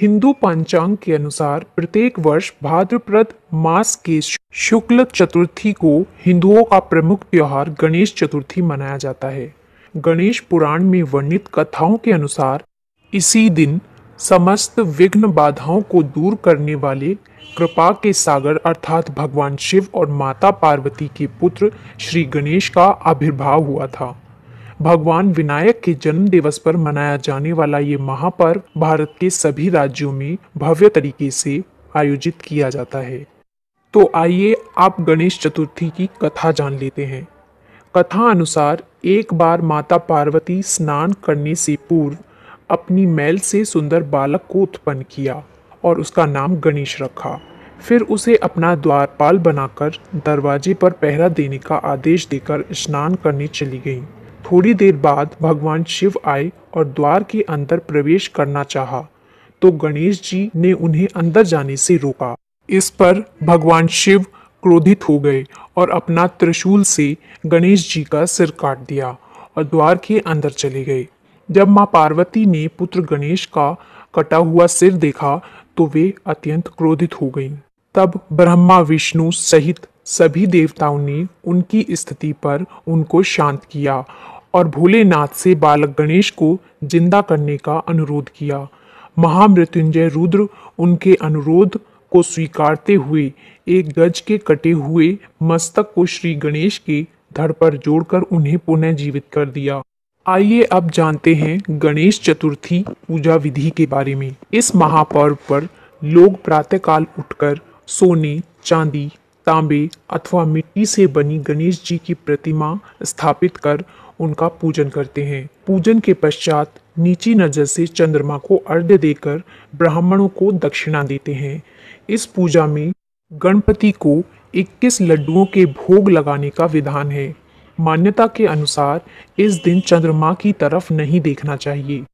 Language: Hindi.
हिंदू पंचांग के अनुसार प्रत्येक वर्ष भाद्रप्रद मास के शुक्ल चतुर्थी को हिंदुओं का प्रमुख त्यौहार गणेश चतुर्थी मनाया जाता है गणेश पुराण में वर्णित कथाओं के अनुसार इसी दिन समस्त विघ्न बाधाओं को दूर करने वाले कृपा के सागर अर्थात भगवान शिव और माता पार्वती के पुत्र श्री गणेश का आविर्भाव हुआ था भगवान विनायक के जन्म दिवस पर मनाया जाने वाला ये महापर्व भारत के सभी राज्यों में भव्य तरीके से आयोजित किया जाता है तो आइए आप गणेश चतुर्थी की कथा जान लेते हैं कथा अनुसार एक बार माता पार्वती स्नान करने से पूर्व अपनी मैल से सुंदर बालक को उत्पन्न किया और उसका नाम गणेश रखा फिर उसे अपना द्वारपाल बनाकर दरवाजे पर पहरा देने का आदेश देकर स्नान करने चली गई थोड़ी देर बाद भगवान शिव आए और द्वार के अंदर प्रवेश करना चाहा, तो गणेश जी ने उन्हें अंदर जाने से रोका इस पर भगवान शिव क्रोधित हो गए और अपना त्रिशूल से गणेश जी का सिर काट दिया और द्वार के अंदर चले गए जब माँ पार्वती ने पुत्र गणेश का कटा हुआ सिर देखा तो वे अत्यंत क्रोधित हो गईं। तब ब्रह्मा विष्णु सहित सभी देवताओं ने उनकी स्थिति पर उनको शांत किया और भोलेनाथ से बालक गणेश को जिंदा करने का अनुरोध किया महामृत्युंजय रुद्र उनके अनुरोध को स्वीकारते हुए एक गज के कटे हुए मस्तक को श्री गणेश के धड़ पर जोड़कर उन्हें पुनः जीवित कर दिया आइए अब जानते हैं गणेश चतुर्थी पूजा विधि के बारे में इस महापर्व पर लोग प्रातःकाल उठकर सोने चांदी तांबे अथवा मिट्टी से बनी गणेश जी की प्रतिमा स्थापित कर उनका पूजन करते हैं पूजन के पश्चात नीची नजर से चंद्रमा को अर्घ्य देकर ब्राह्मणों को दक्षिणा देते हैं इस पूजा में गणपति को 21 लड्डुओं के भोग लगाने का विधान है मान्यता के अनुसार इस दिन चंद्रमा की तरफ नहीं देखना चाहिए